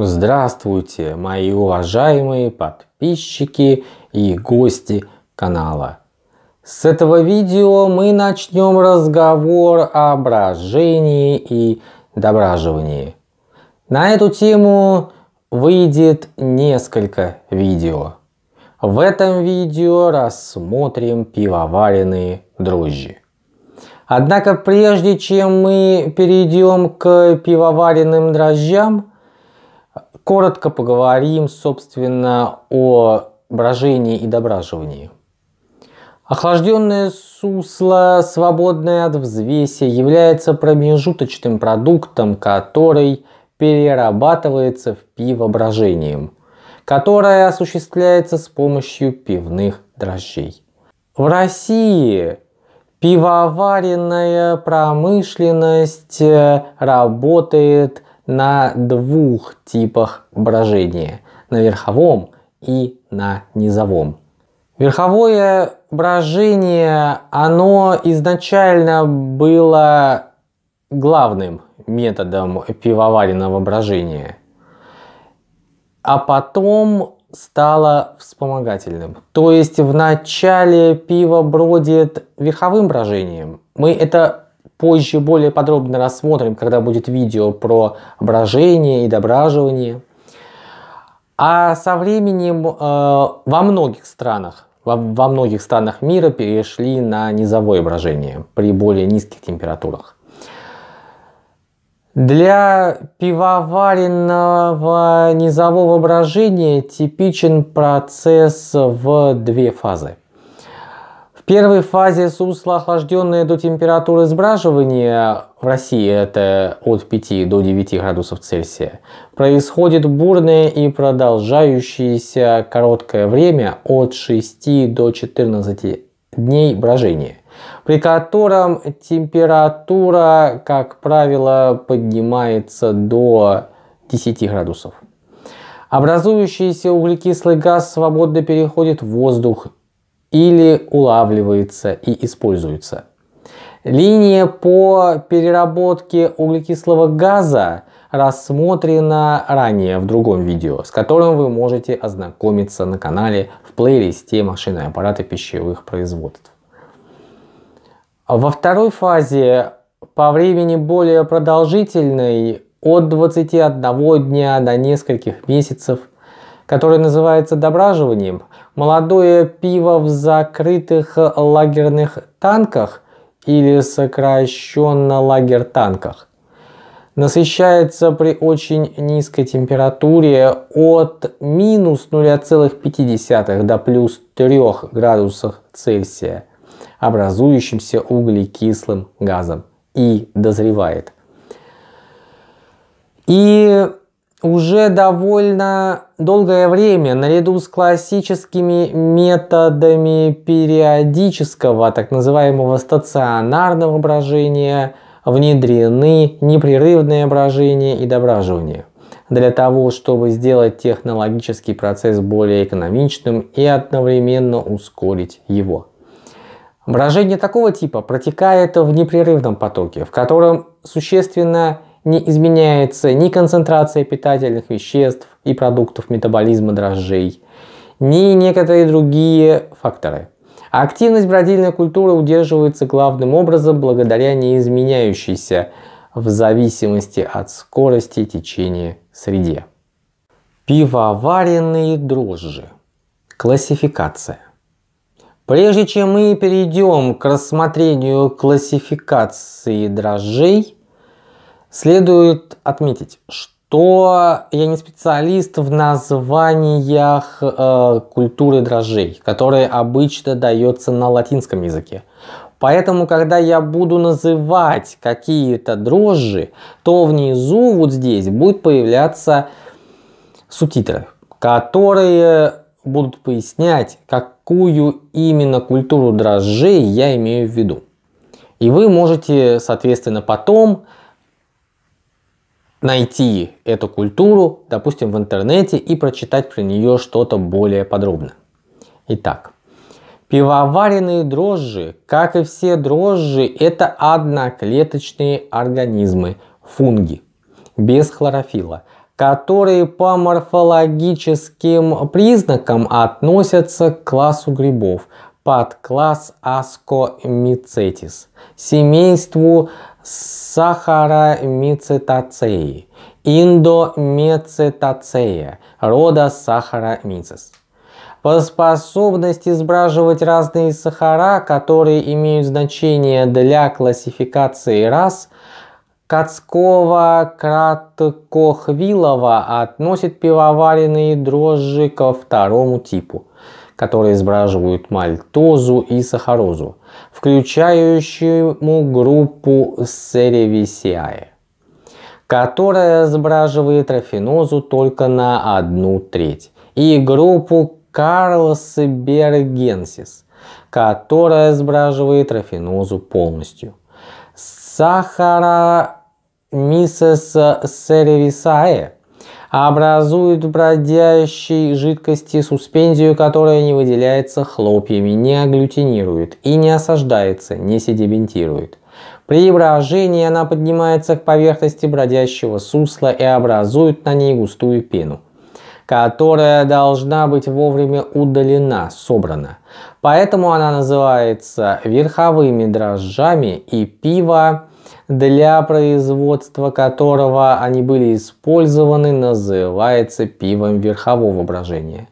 Здравствуйте, мои уважаемые подписчики и гости канала. С этого видео мы начнем разговор о брожении и дображивании. На эту тему выйдет несколько видео. В этом видео рассмотрим пивоваренные дрожжи. Однако прежде чем мы перейдем к пивоваренным дрожжам, Коротко поговорим, собственно, о брожении и дображивании. Охлажденное сусло, свободное от взвеси, является промежуточным продуктом, который перерабатывается в пиво брожением, которое осуществляется с помощью пивных дрожжей. В России пивоваренная промышленность э, работает на двух типах брожения – на верховом и на низовом. Верховое брожение, оно изначально было главным методом пивоваренного брожения, а потом стало вспомогательным. То есть в начале пиво бродит верховым брожением. Мы это позже более подробно рассмотрим, когда будет видео про брожение и дображивание. А со временем э, во многих странах, во, во многих странах мира перешли на низовое брожение при более низких температурах. Для пивоваренного низового брожения типичен процесс в две фазы – первой фазе сусла, охлажденные до температуры сбраживания в России, это от 5 до 9 градусов Цельсия, происходит бурное и продолжающееся короткое время от 6 до 14 дней брожения при котором температура, как правило, поднимается до 10 градусов. Образующийся углекислый газ свободно переходит в воздух или улавливается и используется. Линия по переработке углекислого газа рассмотрена ранее в другом видео, с которым вы можете ознакомиться на канале в плейлисте «Машины и аппараты пищевых производств». Во второй фазе по времени более продолжительной от 21 дня до нескольких месяцев, который называется дображиванием – Молодое пиво в закрытых лагерных танках или сокращенно танках насыщается при очень низкой температуре от минус 0,5 до плюс 3 градусов Цельсия образующимся углекислым газом и дозревает. И уже довольно долгое время наряду с классическими методами периодического, так называемого стационарного брожения, внедрены непрерывное брожение и дображивание для того, чтобы сделать технологический процесс более экономичным и одновременно ускорить его. Брожение такого типа протекает в непрерывном потоке, в котором существенно не изменяется ни концентрация питательных веществ и продуктов метаболизма дрожжей, ни некоторые другие факторы. Активность бродильной культуры удерживается главным образом благодаря неизменяющейся в зависимости от скорости течения среде. Пивоваренные дрожжи. Классификация. Прежде чем мы перейдем к рассмотрению классификации дрожжей, Следует отметить, что я не специалист в названиях э, культуры дрожжей, которые обычно даются на латинском языке. Поэтому, когда я буду называть какие-то дрожжи, то внизу вот здесь будут появляться субтитры, которые будут пояснять, какую именно культуру дрожжей я имею в виду. И вы можете, соответственно, потом найти эту культуру, допустим, в интернете и прочитать про нее что-то более подробно. Итак, пивоваренные дрожжи, как и все дрожжи, это одноклеточные организмы, фунги, без хлорофила, которые по морфологическим признакам относятся к классу грибов, под класс Ascomycetes, семейству сахарамицетацеи, индомецетацея, рода сахарамицес. По способности сбраживать разные сахара, которые имеют значение для классификации рас, Кацкова краткохвилова относит пивоваренные дрожжи ко второму типу которые сбраживают мальтозу и сахарозу, включающему группу Cerevisiae, которая сбраживает рафинозу только на одну треть, и группу Карлсбергенсис, которая сбраживает рафинозу полностью. Сахара Мисес Сервисае образует бродящей жидкости суспензию, которая не выделяется хлопьями, не агглютинирует и не осаждается, не седиментирует. При брожении она поднимается к поверхности бродящего сусла и образует на ней густую пену которая должна быть вовремя удалена, собрана. Поэтому она называется верховыми дрожжами и пиво для производства которого они были использованы, называется пивом верхового брожения.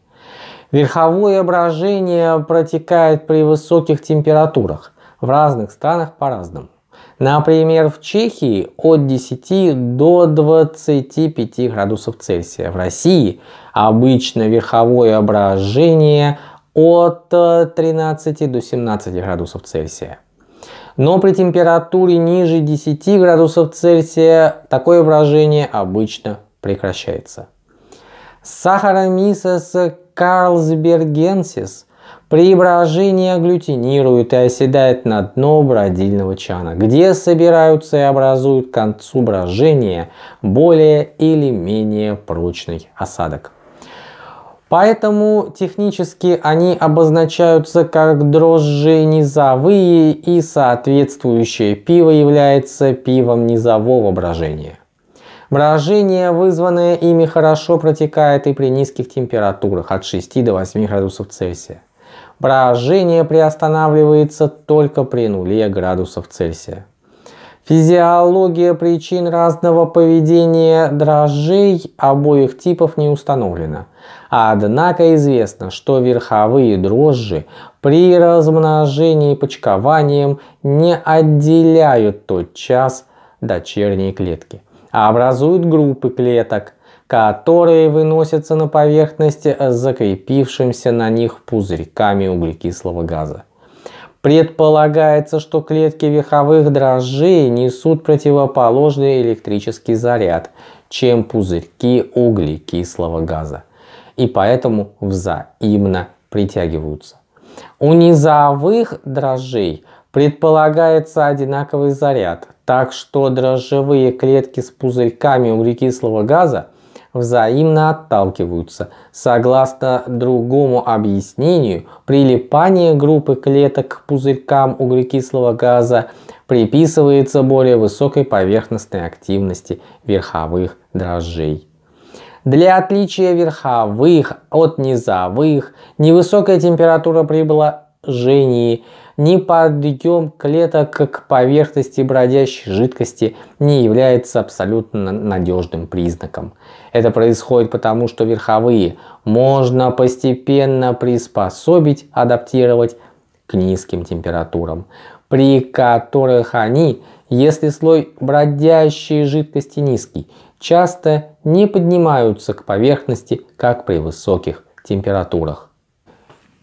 Верховое брожение протекает при высоких температурах, в разных странах по-разному. Например, в Чехии от 10 до 25 градусов Цельсия. В России обычно верховое брожение от 13 до 17 градусов Цельсия но при температуре ниже 10 градусов Цельсия такое брожение обычно прекращается. Сахаромисос карлсбергенсис при брожении агглютинирует и оседает на дно бродильного чана, где собираются и образуют к концу брожения более или менее прочный осадок. Поэтому технически они обозначаются как дрожжи низовые и соответствующее пиво является пивом низового брожения. Брожение, вызванное ими, хорошо протекает и при низких температурах от 6 до 8 градусов Цельсия. Брожение приостанавливается только при нуле градусов Цельсия. Физиология причин разного поведения дрожжей обоих типов не установлена. Однако известно, что верховые дрожжи при размножении почкованием не отделяют тот час дочерние клетки, а образуют группы клеток, которые выносятся на поверхности с закрепившимся на них пузырьками углекислого газа. Предполагается, что клетки виховых дрожжей несут противоположный электрический заряд, чем пузырьки углекислого газа, и поэтому взаимно притягиваются. У низовых дрожжей предполагается одинаковый заряд, так что дрожжевые клетки с пузырьками углекислого газа взаимно отталкиваются. Согласно другому объяснению, прилипание группы клеток к пузырькам углекислого газа приписывается более высокой поверхностной активности верховых дрожжей. Для отличия верховых от низовых невысокая температура прибыла движении, ни подъем клеток к поверхности бродящей жидкости не является абсолютно надежным признаком. Это происходит потому, что верховые можно постепенно приспособить, адаптировать к низким температурам, при которых они, если слой бродящей жидкости низкий, часто не поднимаются к поверхности, как при высоких температурах.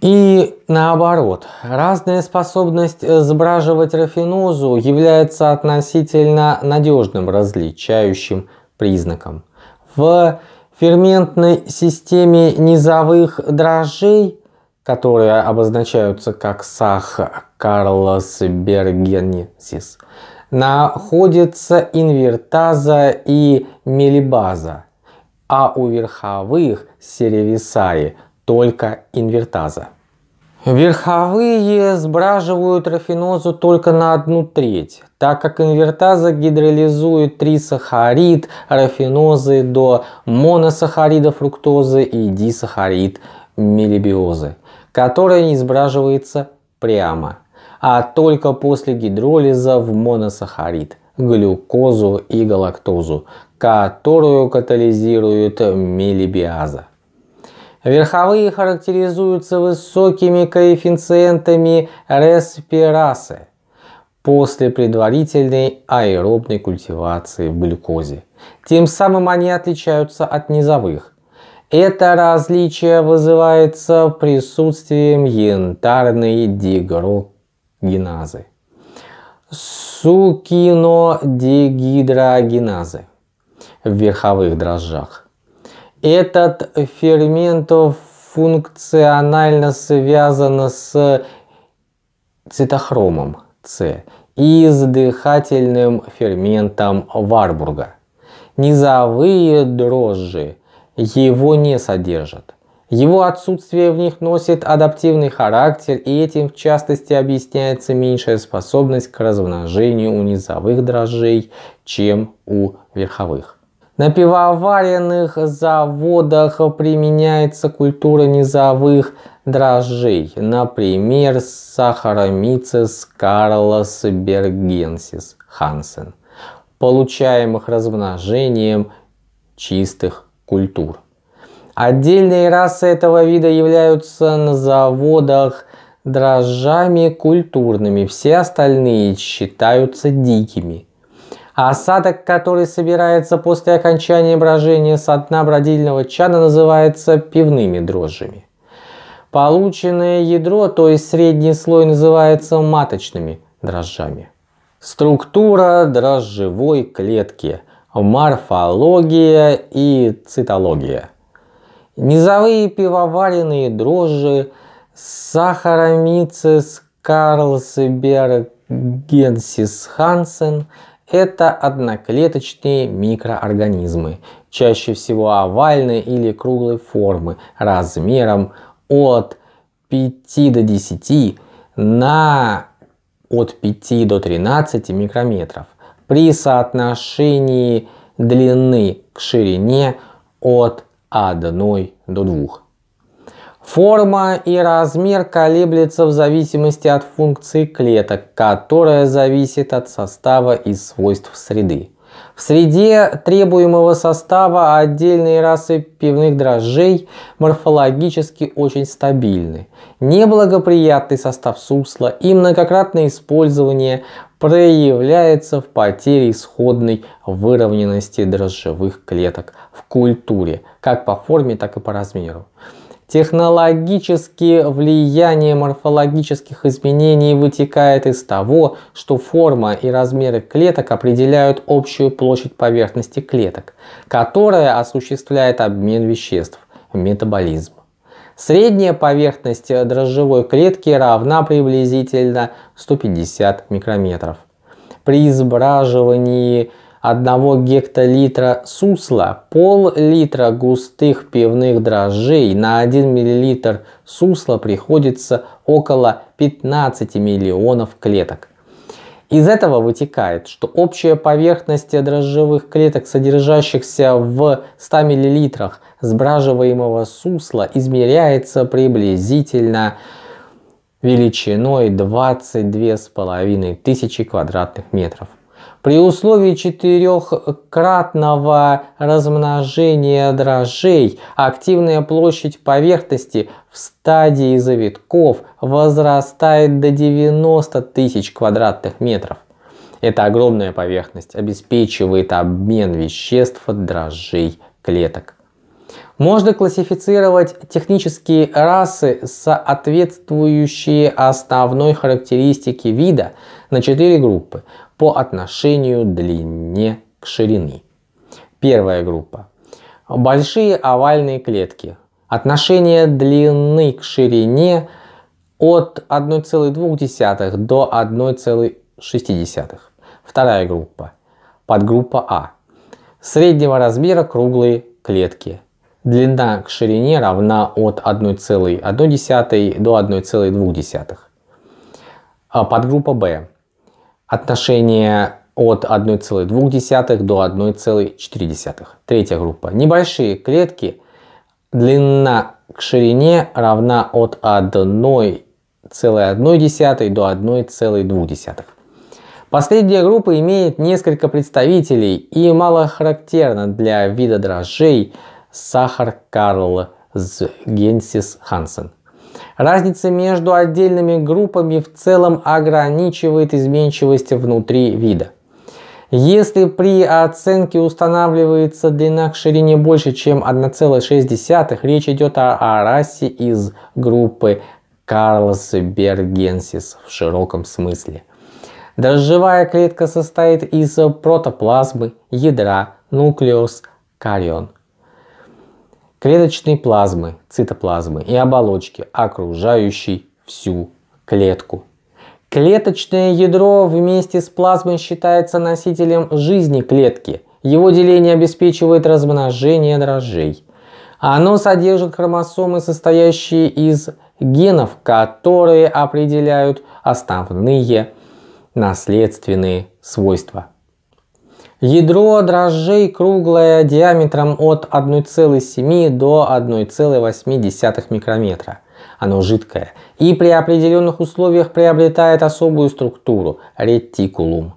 И наоборот, разная способность сбраживать рафинозу является относительно надежным различающим признаком. В ферментной системе низовых дрожжей, которые обозначаются как сах Карлос Бергенсис, находится инвертаза и мелибаза, а у верховых серевисаи только инвертаза. Верховые сбраживают рафинозу только на одну треть, так как инвертаза гидролизует трисахарид рафинозы до моносахарида фруктозы и дисахарид мелибиозы, которая не сбраживается прямо, а только после гидролиза в моносахарид, глюкозу и галактозу, которую катализирует мелибиаза. Верховые характеризуются высокими коэффициентами респирасы после предварительной аэробной культивации в глюкозе. Тем самым они отличаются от низовых. Это различие вызывается присутствием янтарной дигрогеназы, сукинодигидрогеназы в верховых дрожжах. Этот фермент функционально связан с цитохромом С и с дыхательным ферментом Варбурга. Низовые дрожжи его не содержат. Его отсутствие в них носит адаптивный характер, и этим в частности объясняется меньшая способность к размножению у низовых дрожжей, чем у верховых. На пивоваренных заводах применяется культура низовых дрожжей, например, сахаромицес карлос бергенсис хансен, получаемых размножением чистых культур. Отдельные расы этого вида являются на заводах дрожжами культурными, все остальные считаются дикими – а осадок, который собирается после окончания брожения со дна бродильного чана, называется пивными дрожжами. Полученное ядро, то есть средний слой, называется маточными дрожжами. Структура дрожжевой клетки, морфология и цитология. Низовые пивоваренные дрожжи Сахарамицис карлсбергенсис хансен – это одноклеточные микроорганизмы, чаще всего овальной или круглой формы, размером от 5 до 10 на от 5 до 13 микрометров. При соотношении длины к ширине от 1 до 2. Форма и размер колеблется в зависимости от функции клеток, которая зависит от состава и свойств среды. В среде требуемого состава отдельные расы пивных дрожжей морфологически очень стабильны. Неблагоприятный состав сусла и многократное использование проявляется в потере исходной выровненности дрожжевых клеток в культуре, как по форме, так и по размеру. Технологически влияние морфологических изменений вытекает из того, что форма и размеры клеток определяют общую площадь поверхности клеток, которая осуществляет обмен веществ, метаболизм. Средняя поверхность дрожжевой клетки равна приблизительно 150 микрометров. При избраживании 1 гектолитра сусла, пол-литра густых пивных дрожжей на 1 мл сусла приходится около 15 миллионов клеток. Из этого вытекает, что общая поверхность дрожжевых клеток, содержащихся в 100 мл сбраживаемого сусла, измеряется приблизительно величиной 22,5 тысячи квадратных метров. При условии четырехкратного размножения дрожжей активная площадь поверхности в стадии завитков возрастает до 90 тысяч квадратных метров. Эта огромная поверхность обеспечивает обмен веществ от дрожжей клеток. Можно классифицировать технические расы, соответствующие основной характеристике вида, на четыре группы по отношению длине к ширине. Первая группа. Большие овальные клетки. Отношение длины к ширине от 1,2 до 1,6. Вторая группа. Подгруппа А. Среднего размера круглые клетки Длина к ширине равна от 1,1 до 1,2. А, подгруппа B. Отношение от 1,2 до 1,4. Третья группа. Небольшие клетки. Длина к ширине равна от 1,1 до 1,2. Последняя группа имеет несколько представителей и мало характерна для вида дрожжей – Сахар Карл с Генсис Хансен. Разница между отдельными группами в целом ограничивает изменчивость внутри вида. Если при оценке устанавливается длина к ширине больше, чем 1,6, речь идет о, о расе из группы Карлсбергенсис в широком смысле. Дрожжевая клетка состоит из протоплазмы, ядра, нуклеус, карион – клеточной плазмы, цитоплазмы и оболочки, окружающей всю клетку. Клеточное ядро вместе с плазмой считается носителем жизни клетки. Его деление обеспечивает размножение дрожжей. Оно содержит хромосомы, состоящие из генов, которые определяют основные наследственные свойства Ядро дрожжей круглое диаметром от 1,7 до 1,8 микрометра. Оно жидкое и при определенных условиях приобретает особую структуру – ретикулум.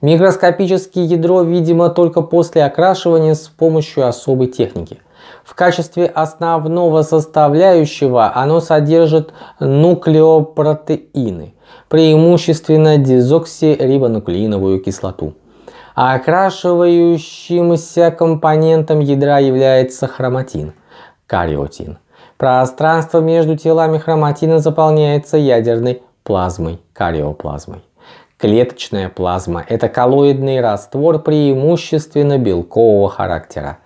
Микроскопическое ядро видимо только после окрашивания с помощью особой техники. В качестве основного составляющего оно содержит нуклеопротеины, преимущественно дезоксирибонуклеиновую кислоту – а окрашивающимся компонентом ядра является хроматин, кариотин. Пространство между телами хроматина заполняется ядерной плазмой, кариоплазмой. Клеточная плазма – это коллоидный раствор преимущественно белкового характера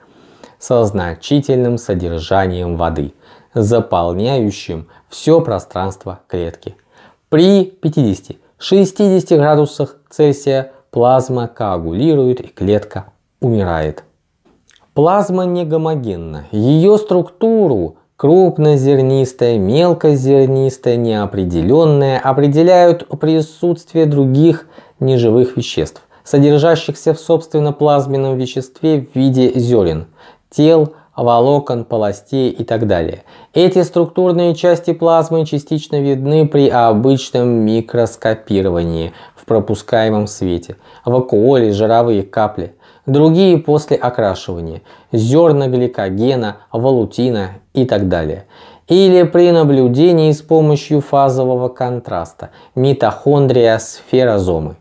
со значительным содержанием воды, заполняющим все пространство клетки. При 50-60 градусах Цельсия плазма коагулирует и клетка умирает. Плазма не гомогенна. Ее структуру крупнозернистая, мелкозернистая, неопределенная определяют присутствие других неживых веществ, содержащихся в собственно плазменном веществе в виде зерен, тел, волокон, полостей и так далее. Эти структурные части плазмы частично видны при обычном микроскопировании, пропускаемом свете, вакуоли, жировые капли, другие после окрашивания, зерна гликогена, валутина и так далее. Или при наблюдении с помощью фазового контраста, митохондрия сферозомы.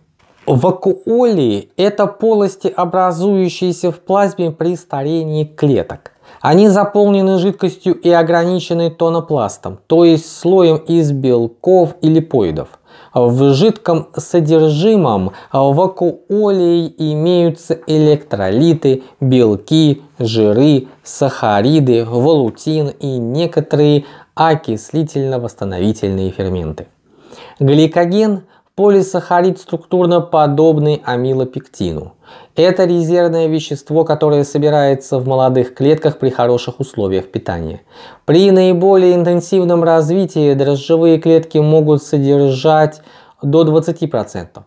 Вакуолии – это полости, образующиеся в плазме при старении клеток. Они заполнены жидкостью и ограничены тонопластом, то есть слоем из белков и липоидов. В жидком содержимом а вакуолей имеются электролиты, белки, жиры, сахариды, волутин и некоторые окислительно-восстановительные ферменты. Гликоген – Полисахарид структурно подобный амилопектину. Это резервное вещество, которое собирается в молодых клетках при хороших условиях питания. При наиболее интенсивном развитии дрожжевые клетки могут содержать до 20%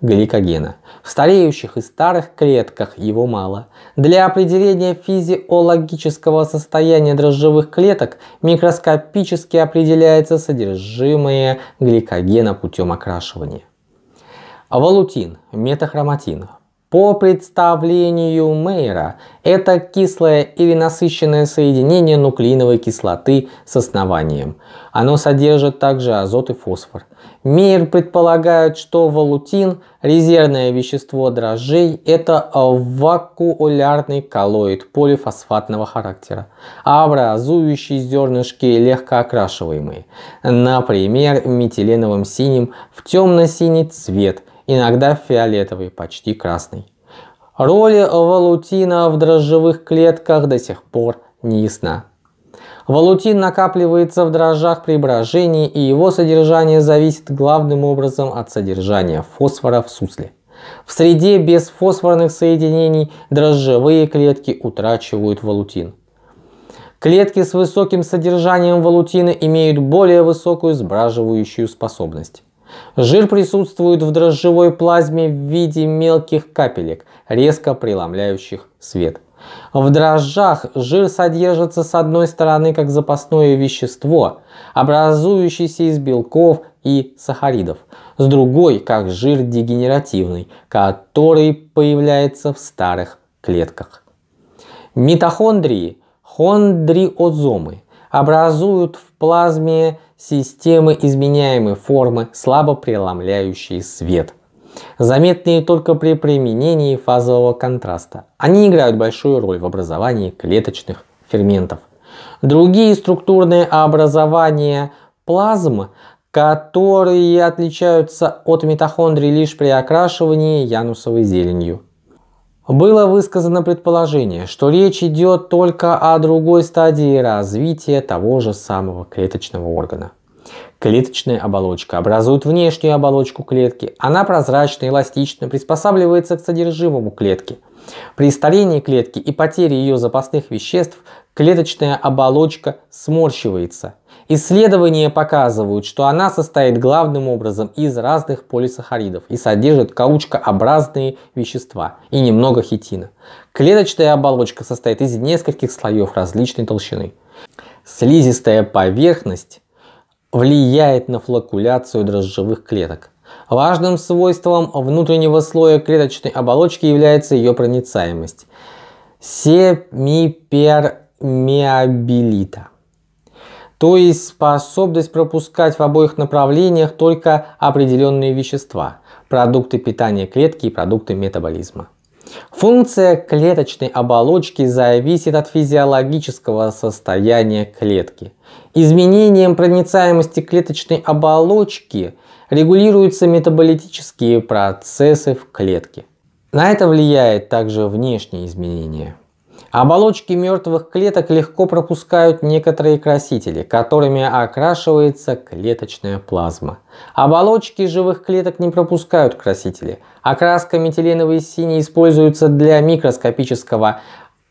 гликогена. В стареющих и старых клетках его мало. Для определения физиологического состояния дрожжевых клеток микроскопически определяется содержимое гликогена путем окрашивания. Валутин, метахроматин. По представлению Мейера, это кислое или насыщенное соединение нуклеиновой кислоты с основанием. Оно содержит также азот и фосфор. Мир предполагает, что валутин, резервное вещество дрожжей, это вакуолярный коллоид полифосфатного характера, образующий зернышки легко окрашиваемые, например, метиленовым синим в темно-синий цвет, иногда фиолетовый, почти красный. Роль валутина в дрожжевых клетках до сих пор не ясна. Валутин накапливается в дрожжах при брожении, и его содержание зависит главным образом от содержания фосфора в сусле. В среде без фосфорных соединений дрожжевые клетки утрачивают валутин. Клетки с высоким содержанием валутина имеют более высокую сбраживающую способность. Жир присутствует в дрожжевой плазме в виде мелких капелек, резко преломляющих свет – в дрожжах жир содержится с одной стороны как запасное вещество, образующееся из белков и сахаридов, с другой как жир дегенеративный, который появляется в старых клетках. Митохондрии, хондриозомы, образуют в плазме системы изменяемой формы, слабо преломляющие свет заметные только при применении фазового контраста. Они играют большую роль в образовании клеточных ферментов. Другие структурные образования плазм, которые отличаются от митохондрий лишь при окрашивании янусовой зеленью. Было высказано предположение, что речь идет только о другой стадии развития того же самого клеточного органа. Клеточная оболочка образует внешнюю оболочку клетки. Она прозрачна и эластична, приспосабливается к содержимому клетки. При старении клетки и потере ее запасных веществ клеточная оболочка сморщивается. Исследования показывают, что она состоит главным образом из разных полисахаридов и содержит каучкообразные вещества и немного хитина. Клеточная оболочка состоит из нескольких слоев различной толщины. Слизистая поверхность влияет на флокуляцию дрожжевых клеток. Важным свойством внутреннего слоя клеточной оболочки является ее проницаемость. Семипермеабилита. То есть способность пропускать в обоих направлениях только определенные вещества, продукты питания клетки и продукты метаболизма. Функция клеточной оболочки зависит от физиологического состояния клетки – Изменением проницаемости клеточной оболочки регулируются метаболитические процессы в клетке. На это влияет также внешние изменения. Оболочки мертвых клеток легко пропускают некоторые красители, которыми окрашивается клеточная плазма. Оболочки живых клеток не пропускают красители. Окраска а метиленовой синей используется для микроскопического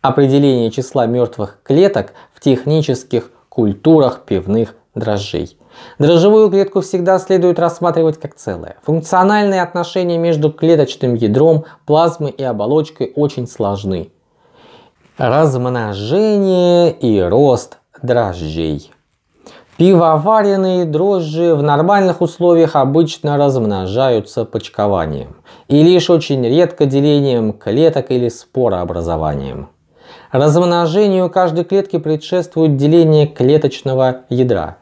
определения числа мертвых клеток в технических культурах пивных дрожжей. Дрожжевую клетку всегда следует рассматривать как целое. Функциональные отношения между клеточным ядром, плазмой и оболочкой очень сложны. Размножение и рост дрожжей. Пивоваренные дрожжи в нормальных условиях обычно размножаются почкованием и лишь очень редко делением клеток или спорообразованием. Размножению каждой клетки предшествует деление клеточного ядра.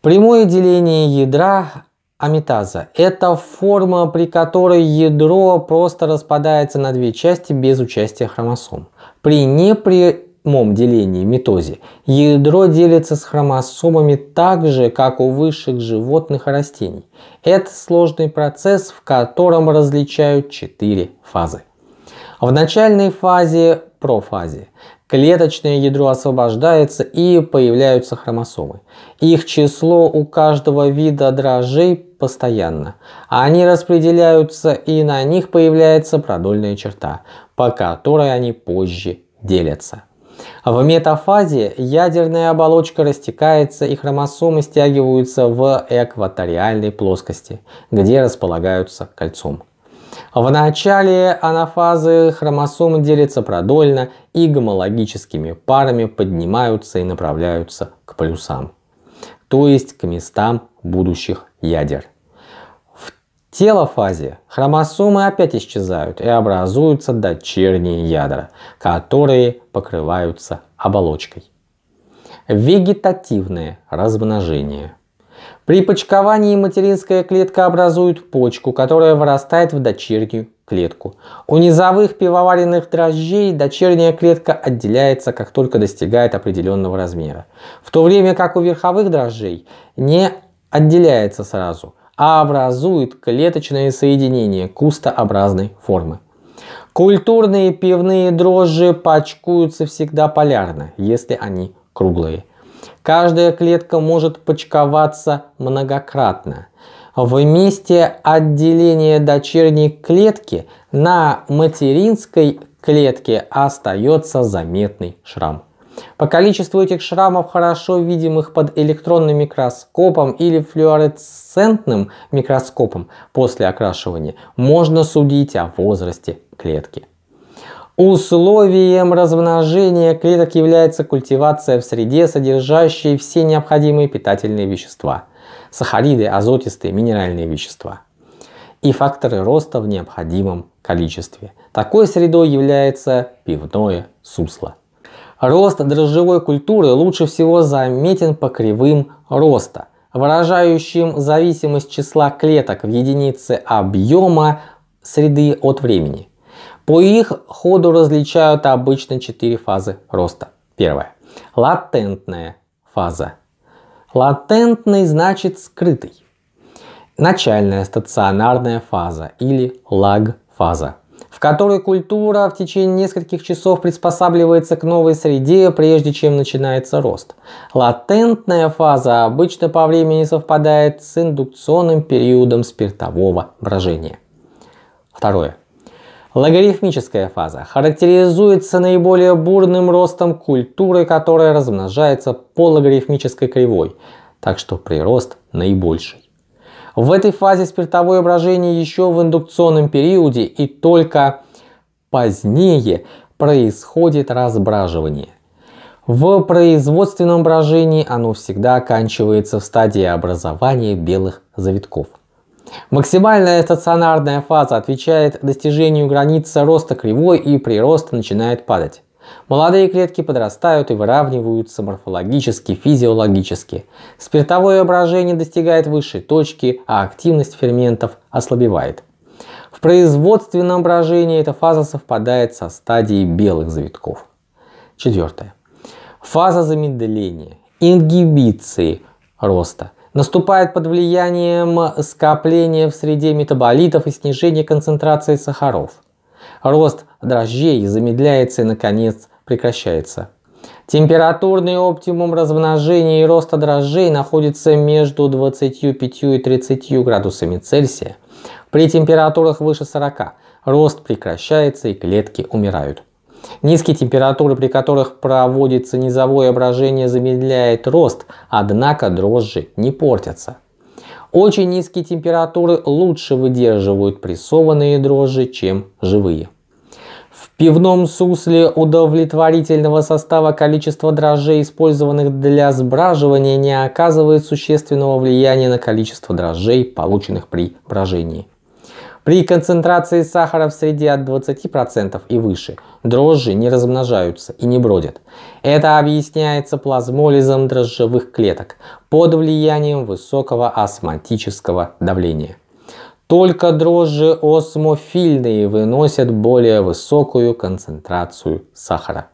Прямое деление ядра амитаза – это форма, при которой ядро просто распадается на две части без участия хромосом. При непрямом делении митозе ядро делится с хромосомами так же, как у высших животных и растений. Это сложный процесс, в котором различают четыре фазы. В начальной фазе профазе. Клеточное ядро освобождается и появляются хромосомы. Их число у каждого вида дрожжей постоянно. Они распределяются и на них появляется продольная черта, по которой они позже делятся. В метафазе ядерная оболочка растекается и хромосомы стягиваются в экваториальной плоскости, где располагаются кольцом. В начале анафазы хромосомы делятся продольно и гомологическими парами поднимаются и направляются к полюсам, то есть к местам будущих ядер. В телофазе хромосомы опять исчезают и образуются дочерние ядра, которые покрываются оболочкой. Вегетативное размножение – при почковании материнская клетка образует почку, которая вырастает в дочернюю клетку. У низовых пивоваренных дрожжей дочерняя клетка отделяется, как только достигает определенного размера. В то время как у верховых дрожжей не отделяется сразу, а образует клеточное соединение кустообразной формы. Культурные пивные дрожжи пачкуются всегда полярно, если они круглые – Каждая клетка может почковаться многократно. В месте отделения дочерней клетки на материнской клетке остается заметный шрам. По количеству этих шрамов, хорошо видимых под электронным микроскопом или флюоресцентным микроскопом после окрашивания, можно судить о возрасте клетки. Условием размножения клеток является культивация в среде, содержащей все необходимые питательные вещества – сахариды, азотистые, минеральные вещества – и факторы роста в необходимом количестве. Такой средой является пивное сусло. Рост дрожжевой культуры лучше всего заметен по кривым роста, выражающим зависимость числа клеток в единице объема среды от времени – по их ходу различают обычно четыре фазы роста. Первая. Латентная фаза. Латентный значит скрытый. Начальная стационарная фаза или лаг-фаза, в которой культура в течение нескольких часов приспосабливается к новой среде, прежде чем начинается рост. Латентная фаза обычно по времени совпадает с индукционным периодом спиртового брожения. Второе. Логарифмическая фаза характеризуется наиболее бурным ростом культуры, которая размножается по логарифмической кривой, так что прирост наибольший. В этой фазе спиртовое брожение еще в индукционном периоде и только позднее происходит разбраживание. В производственном брожении оно всегда оканчивается в стадии образования белых завитков. Максимальная стационарная фаза отвечает достижению границы роста кривой и прироста начинает падать. Молодые клетки подрастают и выравниваются морфологически, физиологически. Спиртовое брожение достигает высшей точки, а активность ферментов ослабевает. В производственном брожении эта фаза совпадает со стадией белых завитков. Четвертое. Фаза замедления, ингибиции роста наступает под влиянием скопления в среде метаболитов и снижения концентрации сахаров. Рост дрожжей замедляется и, наконец, прекращается. Температурный оптимум размножения и роста дрожжей находится между 25 и 30 градусами Цельсия. При температурах выше 40 рост прекращается и клетки умирают. Низкие температуры, при которых проводится низовое брожение, замедляет рост, однако дрожжи не портятся. Очень низкие температуры лучше выдерживают прессованные дрожжи, чем живые. В пивном сусле удовлетворительного состава количество дрожжей, использованных для сбраживания, не оказывает существенного влияния на количество дрожжей, полученных при брожении. При концентрации сахара в среде от 20% и выше дрожжи не размножаются и не бродят. Это объясняется плазмолизом дрожжевых клеток под влиянием высокого осмотического давления. Только дрожжи осмофильные выносят более высокую концентрацию сахара.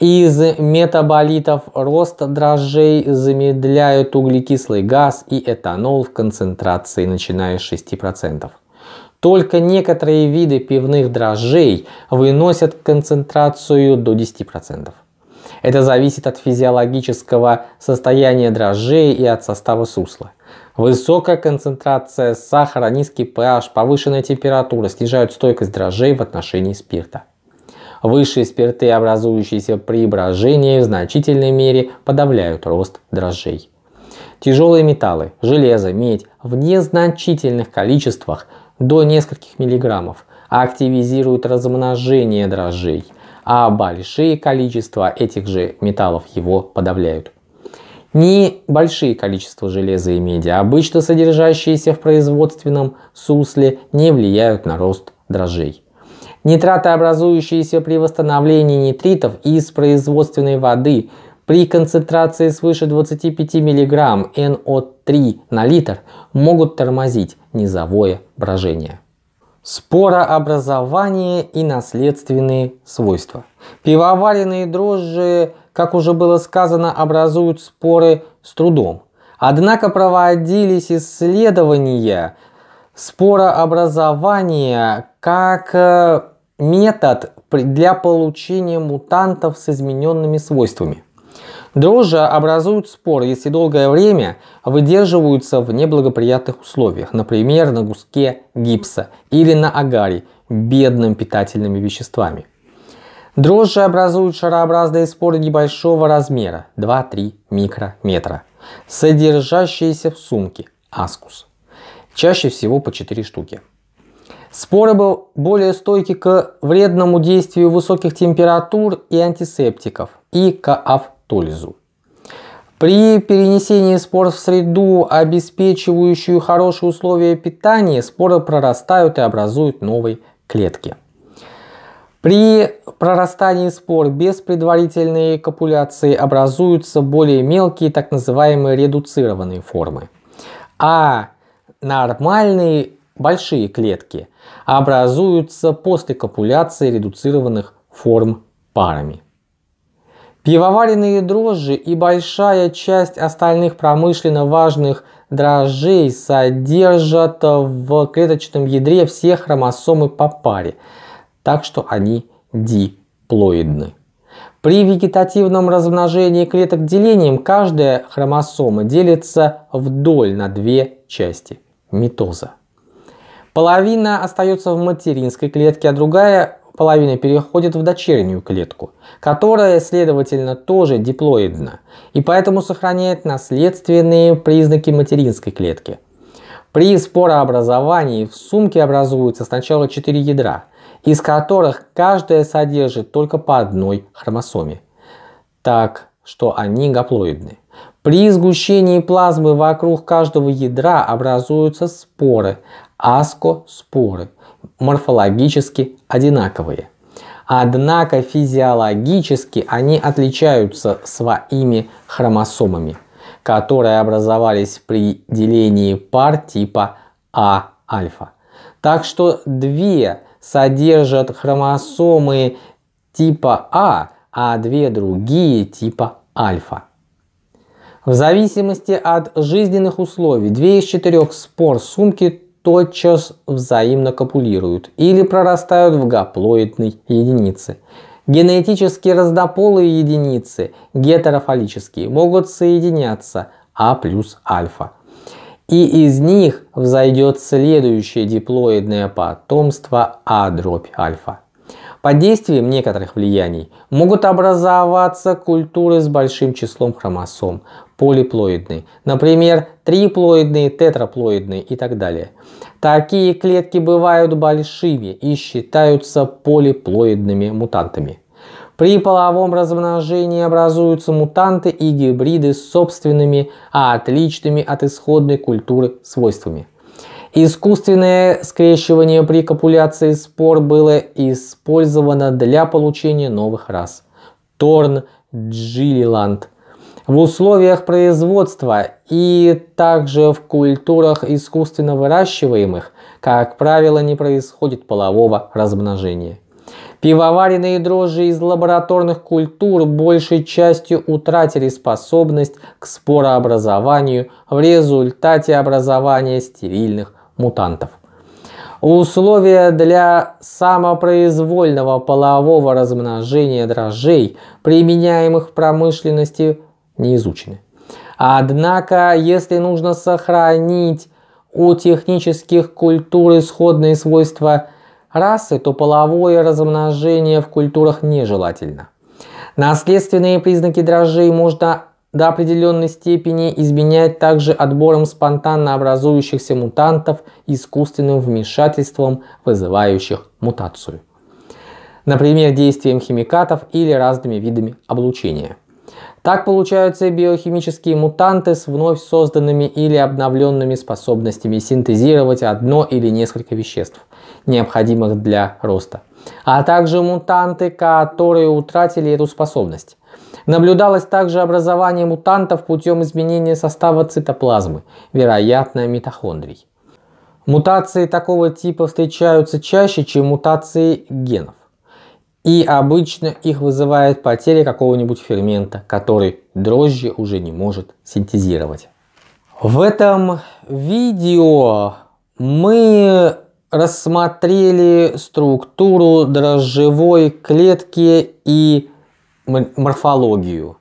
Из метаболитов рост дрожжей замедляют углекислый газ и этанол в концентрации начиная с 6%. Только некоторые виды пивных дрожжей выносят концентрацию до 10%. Это зависит от физиологического состояния дрожжей и от состава сусла. Высокая концентрация сахара, низкий pH, повышенная температура снижают стойкость дрожжей в отношении спирта. Высшие спирты, образующиеся при брожении, в значительной мере подавляют рост дрожжей. Тяжелые металлы, железо, медь в незначительных количествах до нескольких миллиграммов, активизируют размножение дрожжей, а большие количества этих же металлов его подавляют. Небольшие количества железа и меди, обычно содержащиеся в производственном сусле, не влияют на рост дрожжей. Нитраты, образующиеся при восстановлении нитритов из производственной воды, при концентрации свыше 25 мг NO3 на литр могут тормозить низовое брожение. Спорообразование и наследственные свойства. Пивоваренные дрожжи, как уже было сказано, образуют споры с трудом. Однако проводились исследования спорообразования как э, метод для получения мутантов с измененными свойствами. Дрожжи образуют спор, если долгое время выдерживаются в неблагоприятных условиях, например, на гуске гипса или на агаре, бедным питательными веществами. Дрожжи образуют шарообразные споры небольшого размера 2-3 микрометра, содержащиеся в сумке аскус, чаще всего по 4 штуки. Споры были более стойки к вредному действию высоких температур и антисептиков и к тользу. При перенесении спор в среду, обеспечивающую хорошие условия питания, споры прорастают и образуют новые клетки. При прорастании спор без предварительной копуляции образуются более мелкие так называемые редуцированные формы. А нормальные большие клетки образуются после копуляции редуцированных форм парами. Пивоваренные дрожжи и большая часть остальных промышленно важных дрожжей содержат в клеточном ядре все хромосомы по паре, так что они диплоидны. При вегетативном размножении клеток делением каждая хромосома делится вдоль на две части – митоза. Половина остается в материнской клетке, а другая половина переходит в дочернюю клетку, которая, следовательно, тоже диплоидна, и поэтому сохраняет наследственные признаки материнской клетки. При спорообразовании в сумке образуются сначала 4 ядра, из которых каждая содержит только по одной хромосоме, так что они гаплоидны. При сгущении плазмы вокруг каждого ядра образуются споры, аскоспоры – морфологически одинаковые. Однако физиологически они отличаются своими хромосомами, которые образовались при делении пар типа А альфа. Так что две содержат хромосомы типа А, а две другие типа альфа. В зависимости от жизненных условий, две из четырех спор сумки тотчас взаимно копулируют или прорастают в гаплоидной единицы. Генетически раздополые единицы, гетерофаллические, могут соединяться А плюс альфа. И из них взойдет следующее диплоидное потомство А дробь альфа. Под действием некоторых влияний могут образоваться культуры с большим числом хромосом, полиплоидные, например, триплоидные, тетраплоидные и так далее. Такие клетки бывают большими и считаются полиплоидными мутантами. При половом размножении образуются мутанты и гибриды с собственными, а отличными от исходной культуры свойствами – Искусственное скрещивание при копуляции спор было использовано для получения новых рас. Торн Джиллиланд. В условиях производства и также в культурах искусственно выращиваемых, как правило, не происходит полового размножения. Пивоваренные дрожжи из лабораторных культур большей частью утратили способность к спорообразованию в результате образования стерильных мутантов. Условия для самопроизвольного полового размножения дрожжей, применяемых в промышленности, не изучены. Однако, если нужно сохранить у технических культур исходные свойства расы, то половое размножение в культурах нежелательно. Наследственные признаки дрожжей можно до определенной степени изменять также отбором спонтанно образующихся мутантов и искусственным вмешательством, вызывающих мутацию. Например, действием химикатов или разными видами облучения. Так получаются биохимические мутанты с вновь созданными или обновленными способностями синтезировать одно или несколько веществ, необходимых для роста, а также мутанты, которые утратили эту способность Наблюдалось также образование мутантов путем изменения состава цитоплазмы, вероятно, митохондрий. Мутации такого типа встречаются чаще, чем мутации генов. И обычно их вызывает потеря какого-нибудь фермента, который дрожжи уже не может синтезировать. В этом видео мы рассмотрели структуру дрожжевой клетки и морфологию,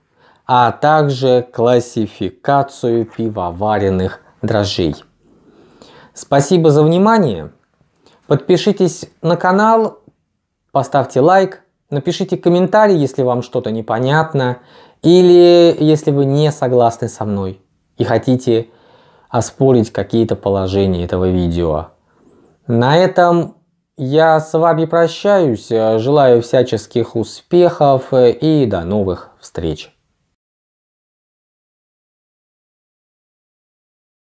а также классификацию пивоваренных дрожжей. Спасибо за внимание. Подпишитесь на канал, поставьте лайк, напишите комментарий, если вам что-то непонятно, или если вы не согласны со мной и хотите оспорить какие-то положения этого видео. На этом я с вами прощаюсь, желаю всяческих успехов э, и до новых встреч.